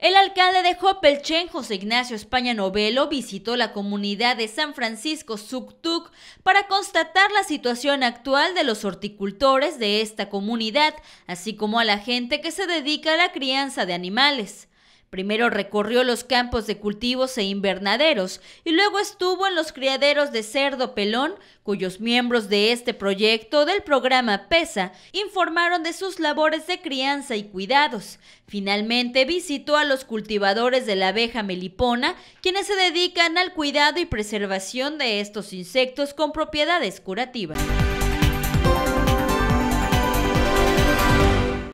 El alcalde de Hopelchen, José Ignacio España Novelo, visitó la comunidad de San Francisco Suktuk para constatar la situación actual de los horticultores de esta comunidad, así como a la gente que se dedica a la crianza de animales. Primero recorrió los campos de cultivos e invernaderos y luego estuvo en los criaderos de cerdo pelón, cuyos miembros de este proyecto del programa PESA informaron de sus labores de crianza y cuidados. Finalmente visitó a los cultivadores de la abeja melipona, quienes se dedican al cuidado y preservación de estos insectos con propiedades curativas.